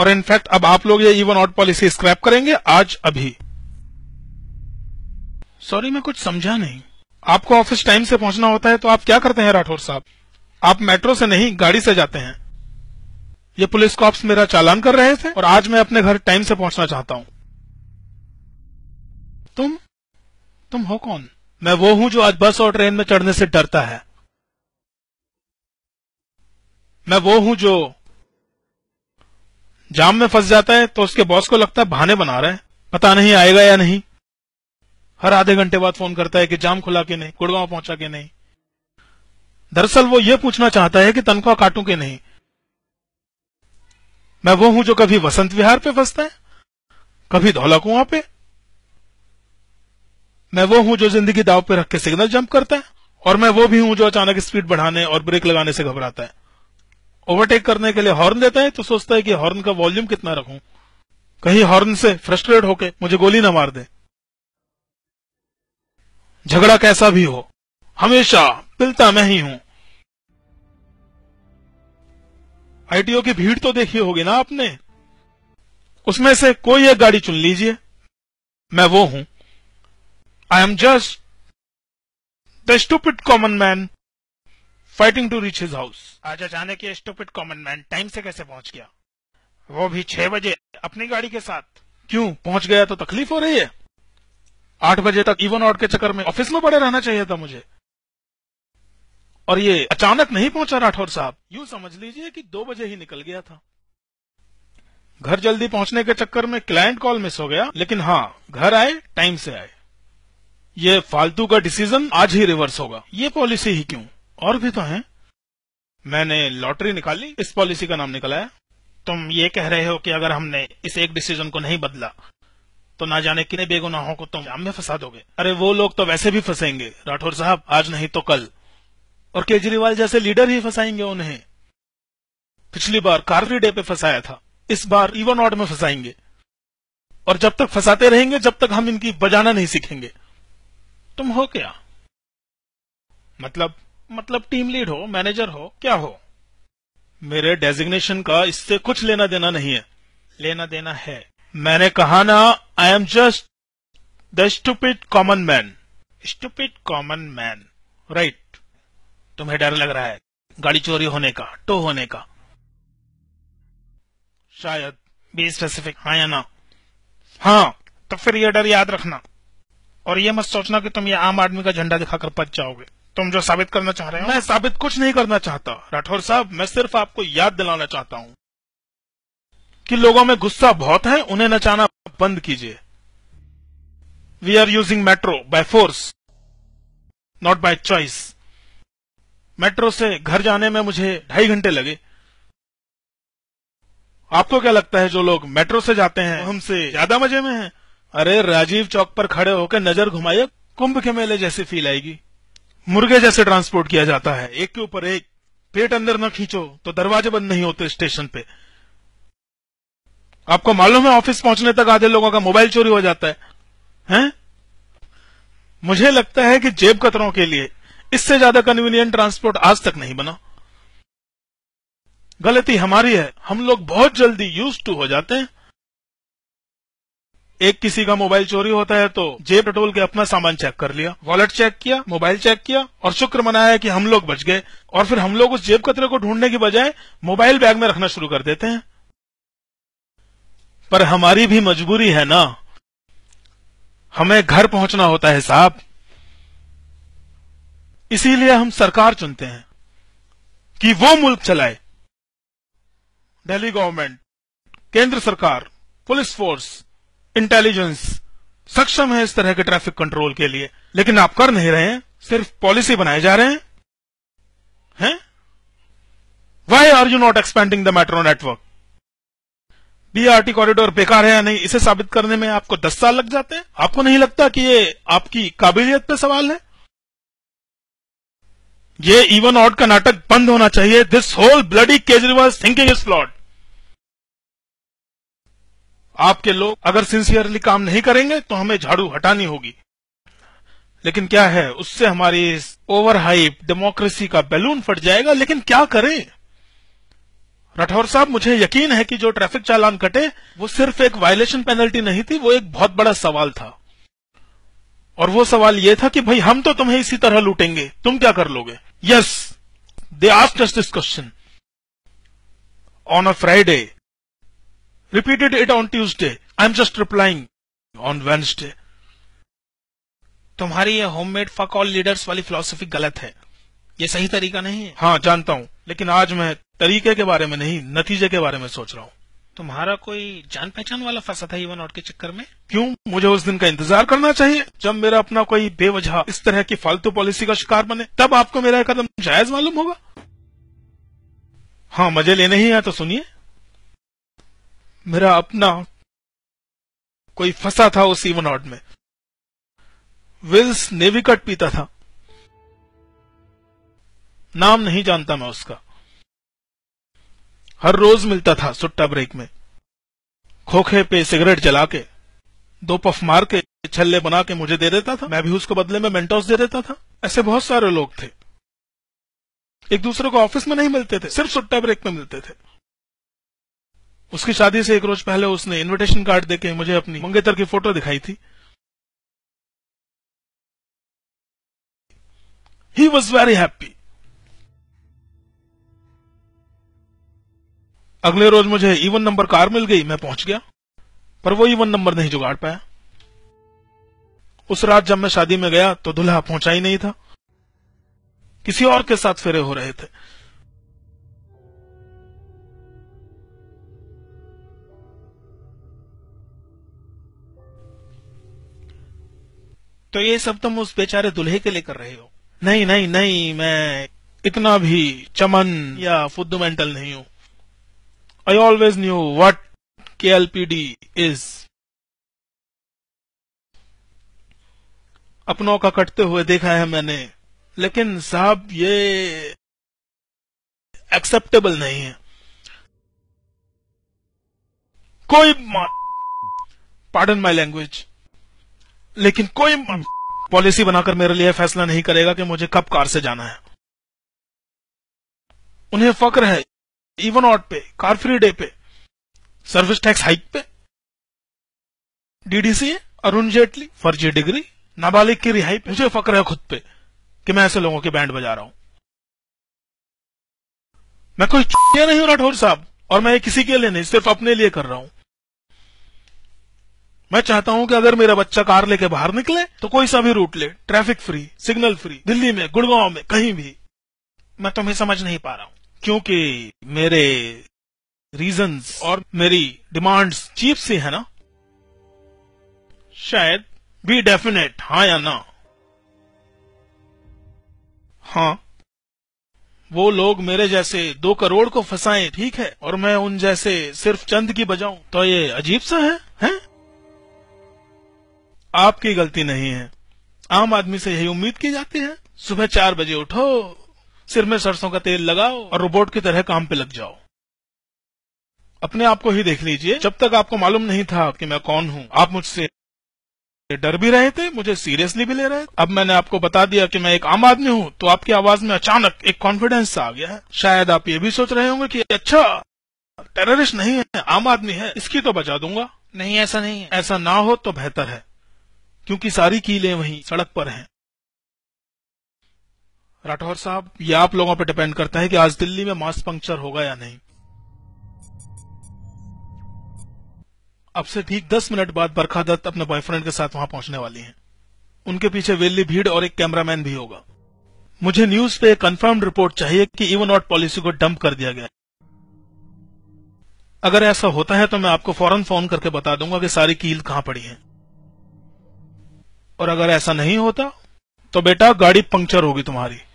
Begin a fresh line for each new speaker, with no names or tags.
और इनफैक्ट अब आप लोग ये इवन ऑट पॉलिसी स्क्रैप करेंगे आज अभी सॉरी मैं कुछ समझा नहीं आपको ऑफिस टाइम से पहुंचना होता है तो आप क्या करते हैं राठौर साहब आप मेट्रो से नहीं गाड़ी से जाते हैं ये पुलिस कॉप्स मेरा चालान कर रहे थे और आज मैं अपने घर टाइम से पहुंचना चाहता हूं तुम तुम हो कौन मैं वो हूं जो आज बस और ट्रेन में चढ़ने से डरता है मैं वो हूं जो जाम में फंस जाता है तो उसके बॉस को लगता है बहाने बना रहा है पता नहीं आएगा या नहीं हर आधे घंटे बाद फोन करता है कि जाम खुला के नहीं गुड़गांव पहुंचा के नहीं दरअसल वो ये पूछना चाहता है कि तनख्वाह काटू के नहीं मैं वो हूं जो कभी वसंत विहार पे फंसता है कभी धौला कुआ पे मैं वो हूं जो जिंदगी दाव पे रख के सिग्नल जंप करता है और मैं वो भी हूं जो अचानक स्पीड बढ़ाने और ब्रेक लगाने से घबराता है ओवरटेक करने के लिए हॉर्न देता है तो सोचता है कि हॉर्न का वॉल्यूम कितना रखूं कहीं हॉर्न से फ्रस्ट्रेट होके मुझे गोली ना मार दे झगड़ा कैसा भी हो हमेशा पिलता मैं ही हूं आईटीओ की भीड़ तो देखी होगी ना आपने उसमें से कोई एक गाड़ी चुन लीजिए मैं वो हूं I am just the stupid common man fighting to reach his house आज अचानक ये स्टूपिट कॉमन मैन टाइम से कैसे पहुंच गया वो भी छह बजे अपनी गाड़ी के साथ क्यों पहुंच गया तो तकलीफ हो रही है आठ बजे तक इवन आउट के चक्कर में ऑफिस में पड़े रहना चाहिए था मुझे और ये अचानक नहीं पहुंचा राठौर साहब यूं समझ लीजिए कि दो बजे ही निकल गया था घर जल्दी पहुंचने के चक्कर में क्लाइंट कॉल मिस हो गया लेकिन हाँ घर आए टाइम से आए ये फालतू का डिसीजन आज ही रिवर्स होगा ये पॉलिसी ही क्यों और भी तो हैं मैंने लॉटरी निकाली इस पॉलिसी का नाम है तुम ये कह रहे हो कि अगर हमने इस एक डिसीजन को नहीं बदला तो ना जाने कितने बेगुनाहों को तुम जाम में फंसा दोगे अरे वो लोग तो वैसे भी फंसेंगे राठौर साहब आज नहीं तो कल और केजरीवाल जैसे लीडर ही फंसाएंगे उन्हें पिछली बार कार्फी डे पे फंसाया था इस बार इवन ऑड में फंसाएंगे और जब तक फंसाते रहेंगे जब तक हम इनकी बजाना नहीं सीखेंगे तुम हो क्या मतलब मतलब टीम लीड हो मैनेजर हो क्या हो मेरे डेजिग्नेशन का इससे कुछ लेना देना नहीं है लेना देना है मैंने कहा ना I am just the stupid common man stupid common man right तुम्हें डर लग रहा है गाड़ी चोरी होने का टो होने का शायद बी स्पेसिफिक हाँ या ना हाँ तो फिर यह डर याद रखना और ये मत सोचना कि तुम ये आम आदमी का झंडा दिखाकर बच जाओगे तुम जो साबित करना चाह रहे हो मैं साबित कुछ नहीं करना चाहता राठौर साहब मैं सिर्फ आपको याद दिलाना चाहता हूं कि लोगों में गुस्सा बहुत है उन्हें नचाना बंद कीजिए we are using metro by force not by choice metro से घर जाने में मुझे ढाई घंटे लगे आपको क्या लगता है जो लोग मेट्रो से जाते हैं हमसे ज्यादा मजे में हैं अरे राजीव चौक पर खड़े होकर नजर घुमाइए कुंभ के मेले जैसी फील आएगी मुर्गे जैसे ट्रांसपोर्ट किया जाता है एक के ऊपर एक पेट अंदर न खींचो तो दरवाजे बंद नहीं होते स्टेशन पे आपको मालूम है ऑफिस पहुंचने तक आधे लोगों का मोबाइल चोरी हो जाता है हैं? मुझे लगता है कि जेब कतरों के लिए इससे ज्यादा कन्वीनियंट ट्रांसपोर्ट आज तक नहीं बना गलती हमारी है हम लोग बहुत जल्दी यूज टू हो जाते हैं एक किसी का मोबाइल चोरी होता है तो जेब टटोल के अपना सामान चेक कर लिया वॉलेट चेक किया मोबाइल चेक किया और शुक्र मनाया कि हम लोग बच गए और फिर हम लोग उस जेब कतरे को ढूंढने की बजाय मोबाइल बैग में रखना शुरू कर देते हैं पर हमारी भी मजबूरी है ना हमें घर पहुंचना होता है साहब इसीलिए हम सरकार चुनते हैं कि वो मुल्क चलाए दिल्ली गवर्नमेंट केंद्र सरकार पुलिस फोर्स इंटेलिजेंस सक्षम है इस तरह के ट्रैफिक कंट्रोल के लिए लेकिन आप कर नहीं रहे हैं सिर्फ पॉलिसी बनाए जा रहे हैं हैं why are you not expanding the metro network BRT corridor बेकार है या नहीं इसे साबित करने में आपको दस साल लग जाते हैं आपको नहीं लगता कि ये आपकी काबिलियत पे सवाल है ये इवन ऑट का नाटक बंद होना चाहिए this whole bloody Kejriwal thinking is flawed आपके लोग अगर सिंसियरली काम नहीं करेंगे तो हमें झाड़ू हटानी होगी लेकिन क्या है उससे हमारी ओवर हाइप डेमोक्रेसी का बैलून फट जाएगा लेकिन क्या करें राठौर साहब मुझे यकीन है कि जो ट्रैफिक चालान कटे वो सिर्फ एक वायलेशन पेनल्टी नहीं थी वो एक बहुत बड़ा सवाल था और वो सवाल ये था कि भाई हम तो तुम्हें इसी तरह लूटेंगे तुम क्या कर लोगे yes they asked this question on a Friday repeated it on Tuesday. I'm just replying on Wednesday. तुम्हारी ये होममेड फक ऑल लीडर्स वाली फिलोसफी गलत है ये सही तरीका नहीं है हाँ जानता हूँ लेकिन आज मैं तरीके के बारे में नहीं नतीजे के बारे में सोच रहा हूँ तुम्हारा कोई जान पहचान वाला फंसा था इवन आउट के चक्कर में क्यों मुझे उस दिन का इंतजार करना चाहिए जब मेरा अपना कोई बेवजह इस तरह की फालतू पॉलिसी का शिकार बने तब आपको मेरा कदम जायज मालूम होगा हाँ मजे लेने ही है तो सुनिए मेरा अपना कोई फंसा था उस इवन में विल्स नेविकट पीता था नाम नहीं जानता मैं उसका हर रोज मिलता था सुट्टा ब्रेक में खोखे पे सिगरेट जला के दो पफ मार के छल्ले बना के मुझे दे देता था मैं भी उसको बदले में मेंटोस दे देता था ऐसे बहुत सारे लोग थे एक दूसरे को ऑफिस में नहीं मिलते थे सिर्फ सुट्टा ब्रेक में मिलते थे उसकी शादी से एक रोज पहले उसने इनविटेशन कार्ड देके मुझे अपनी मंगेतर की फोटो दिखाई थी ही वॉज वेरी हैप्पी अगले रोज मुझे इवन नंबर कार मिल गई मैं पहुंच गया पर वो इवन नंबर नहीं जुगाड़ पाया उस रात जब मैं शादी में गया तो दुल्हा पहुंचा ही नहीं था किसी और के साथ फेरे हो रहे थे तो ये सब तुम उस बेचारे दुल्हे के लिए कर रहे हो नहीं नहीं नहीं मैं इतना भी चमन या फुद्दमेंटल नहीं हूं I always knew what K L P D is अपनों का कटते हुए देखा है मैंने लेकिन साहब ये एक्सेप्टेबल नहीं है कोई पार्डन माई लैंग्वेज लेकिन कोई पॉलिसी बनाकर मेरे लिए फैसला नहीं करेगा कि मुझे कब कार से जाना है उन्हें फक्र है इवन ऑट पे कार फ्री डे पे सर्विस टैक्स हाइक पे डीडीसी अरुण जेटली फर्जी डिग्री नाबालिग की रिहाई पे मुझे फक्र है खुद पे कि मैं ऐसे लोगों के बैंड बजा रहा हूं मैं कोई नहीं हूं राठौर साहब और मैं किसी के लिए नहीं सिर्फ अपने लिए कर रहा हूं मैं चाहता हूं कि अगर मेरा बच्चा कार लेके बाहर निकले तो कोई सा भी रूट ले traffic free signal free Delhi में गुड़गांव में कहीं भी मैं तुम्हें समझ नहीं पा रहा हूँ क्योंकि मेरे रीजंस और मेरी डिमांड्स चीप सी है ना शायद बी डेफिनेट हाँ या ना हाँ वो लोग मेरे जैसे दो करोड़ को फंसाएं ठीक है और मैं उन जैसे सिर्फ चंद की बजाऊं तो ये अजीब सा है हैं? आपकी गलती नहीं है आम आदमी से यही उम्मीद की जाती है सुबह चार बजे उठो सिर में सरसों का तेल लगाओ और रोबोट की तरह काम पे लग जाओ अपने आप को ही देख लीजिए जब तक आपको मालूम नहीं था कि मैं कौन हूँ आप मुझसे डर भी रहे थे मुझे सीरियसली भी ले रहे थे अब मैंने आपको बता दिया कि मैं एक आम आदमी हूँ तो आपकी आवाज में अचानक एक कॉन्फिडेंस आ गया है शायद आप ये भी सोच रहे होंगे कि अच्छा टेररिस्ट नहीं है आम आदमी है इसकी तो बचा दूंगा नहीं ऐसा नहीं ऐसा ना हो तो बेहतर है क्योंकि सारी कीलें वहीं सड़क पर हैं राठौर साहब ये आप लोगों पर डिपेंड करता है कि आज दिल्ली में मास पंक्चर होगा या नहीं अब से ठीक दस मिनट बाद बरखा दत्त अपने बॉयफ्रेंड के साथ वहां पहुंचने वाली हैं उनके पीछे वेली भीड़ और एक कैमरामैन भी होगा मुझे न्यूज पे कंफर्म्ड रिपोर्ट चाहिए कि इवन आउट पॉलिसी को डंप कर दिया गया अगर ऐसा होता है तो मैं आपको फौरन फोन करके बता दूंगा कि सारी कील कहां पड़ी है और अगर ऐसा नहीं होता तो बेटा गाड़ी पंक्चर होगी तुम्हारी